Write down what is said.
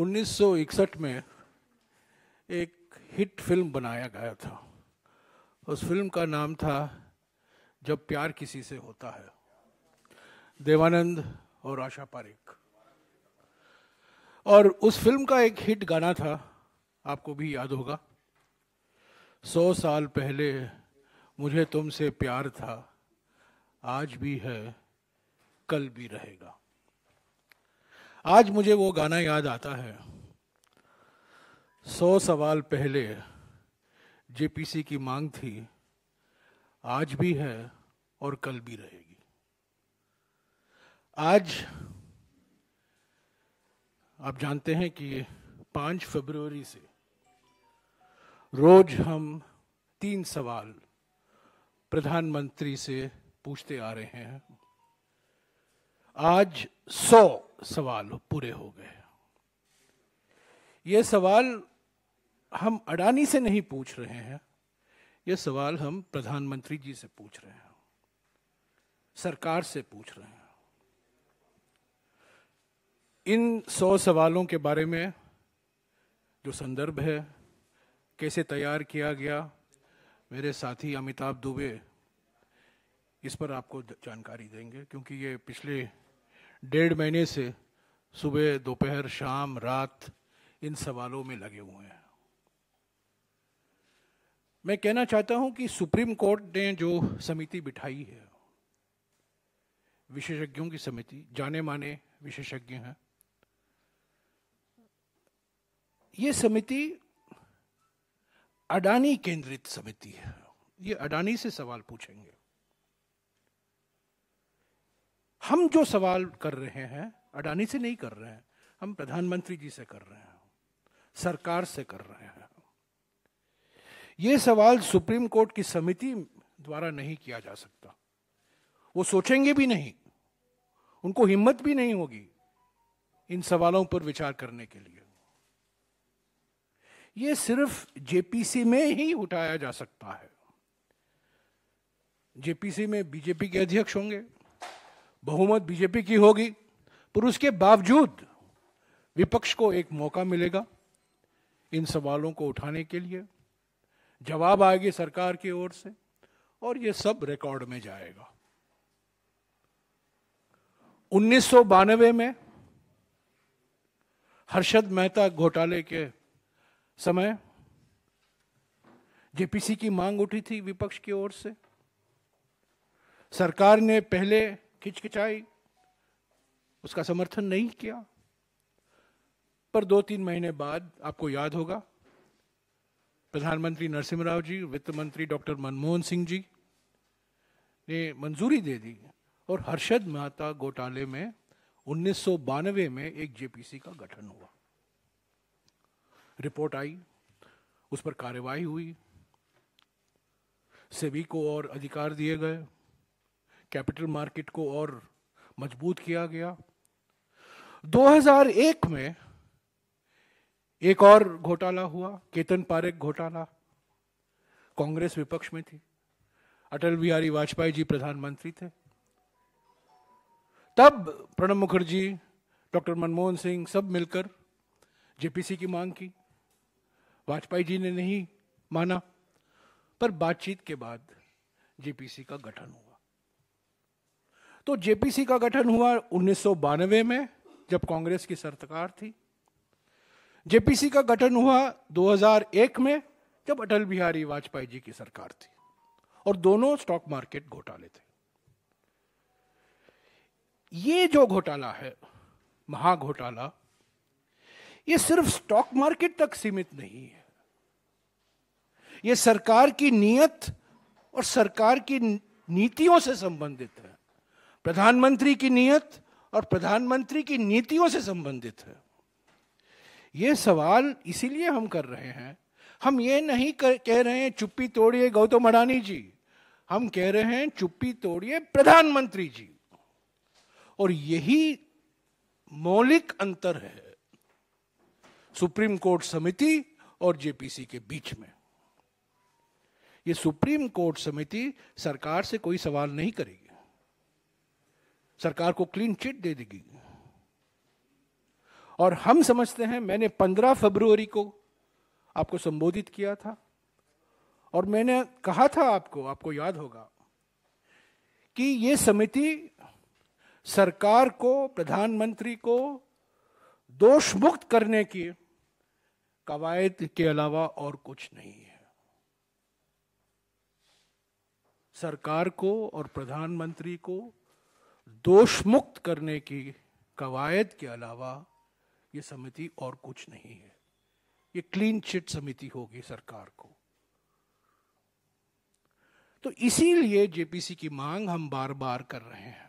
1961 में एक hit film बनाया गया था उस फिल्म का नाम था जब प्यार किसी से होता है देवानंद और आशा पारिक और उस फिल्म का एक हिट गाना था आपको भी याद होगा सौ साल पहले मुझे तुमसे प्यार था आज भी है कल भी रहेगा आज मुझे वो गाना याद आता है सौ सवाल पहले जेपीसी की मांग थी आज भी है और कल भी रहेगी आज आप जानते हैं कि पांच फरवरी से रोज हम तीन सवाल प्रधानमंत्री से पूछते आ रहे हैं आज सौ सवाल पूरे हो गए ये सवाल हम अडानी से नहीं पूछ रहे हैं ये सवाल हम प्रधानमंत्री जी से पूछ रहे हैं सरकार से पूछ रहे हैं इन सौ सवालों के बारे में जो संदर्भ है कैसे तैयार किया गया मेरे साथी अमिताभ दुबे इस पर आपको जानकारी देंगे क्योंकि ये पिछले डेढ़ महीने से सुबह दोपहर शाम रात इन सवालों में लगे हुए हैं मैं कहना चाहता हूं कि सुप्रीम कोर्ट ने जो समिति बिठाई है विशेषज्ञों की समिति जाने माने विशेषज्ञ हैं ये समिति अडानी केंद्रित समिति है ये अडानी से सवाल पूछेंगे हम जो सवाल कर रहे हैं अडानी से नहीं कर रहे हैं हम प्रधानमंत्री जी से कर रहे हैं सरकार से कर रहे हैं ये सवाल सुप्रीम कोर्ट की समिति द्वारा नहीं किया जा सकता वो सोचेंगे भी नहीं उनको हिम्मत भी नहीं होगी इन सवालों पर विचार करने के लिए ये सिर्फ जेपीसी में ही उठाया जा सकता है जेपीसी में बीजेपी के अध्यक्ष होंगे बहुमत बीजेपी की होगी पर उसके बावजूद विपक्ष को एक मौका मिलेगा इन सवालों को उठाने के लिए जवाब आएगी सरकार की ओर से और ये सब रिकॉर्ड में जाएगा उन्नीस में हर्षद मेहता घोटाले के समय जेपीसी की मांग उठी थी विपक्ष की ओर से सरकार ने पहले हिचकिचाई उसका समर्थन नहीं किया पर दो तीन महीने बाद आपको याद होगा प्रधानमंत्री नरसिम्ह राव जी वित्त मंत्री डॉक्टर मनमोहन सिंह जी ने मंजूरी दे दी और हर्षद मेहता घोटाले में उन्नीस में एक जेपीसी का गठन हुआ रिपोर्ट आई उस पर कार्यवाही हुई सेबी को और अधिकार दिए गए कैपिटल मार्केट को और मजबूत किया गया 2001 में एक और घोटाला हुआ केतन पारेख घोटाला कांग्रेस विपक्ष में थी अटल बिहारी वाजपेयी जी प्रधानमंत्री थे तब प्रणब मुखर्जी डॉक्टर मनमोहन सिंह सब मिलकर जेपीसी की मांग की वाजपेयी जी ने नहीं माना पर बातचीत के बाद जेपीसी का गठन हुआ तो जेपीसी का गठन हुआ उन्नीस में जब कांग्रेस की सरकार थी जेपीसी का गठन हुआ 2001 में जब अटल बिहारी वाजपेयी जी की सरकार थी और दोनों स्टॉक मार्केट घोटाले थे ये जो घोटाला है महा घोटाला ये सिर्फ स्टॉक मार्केट तक सीमित नहीं है ये सरकार की नीयत और सरकार की नीतियों से संबंधित है प्रधानमंत्री की नीयत और प्रधानमंत्री की नीतियों से संबंधित है ये सवाल इसीलिए हम कर रहे हैं हम ये नहीं कर, कह रहे हैं चुप्पी तोड़िए गौतम अडानी जी हम कह रहे हैं चुप्पी तोड़िए प्रधानमंत्री जी और यही मौलिक अंतर है सुप्रीम कोर्ट समिति और जेपीसी के बीच में ये सुप्रीम कोर्ट समिति सरकार से कोई सवाल नहीं करेगी सरकार को क्लीन चिट दे देगी और हम समझते हैं मैंने 15 फरवरी को आपको संबोधित किया था और मैंने कहा था आपको आपको याद होगा कि यह समिति सरकार को प्रधानमंत्री को दोष मुक्त करने की कवायद के अलावा और कुछ नहीं है सरकार को और प्रधानमंत्री को दोष मुक्त करने की कवायद के अलावा ये समिति और कुछ नहीं है ये क्लीन चिट समिति होगी सरकार को तो इसीलिए जेपीसी की मांग हम बार बार कर रहे हैं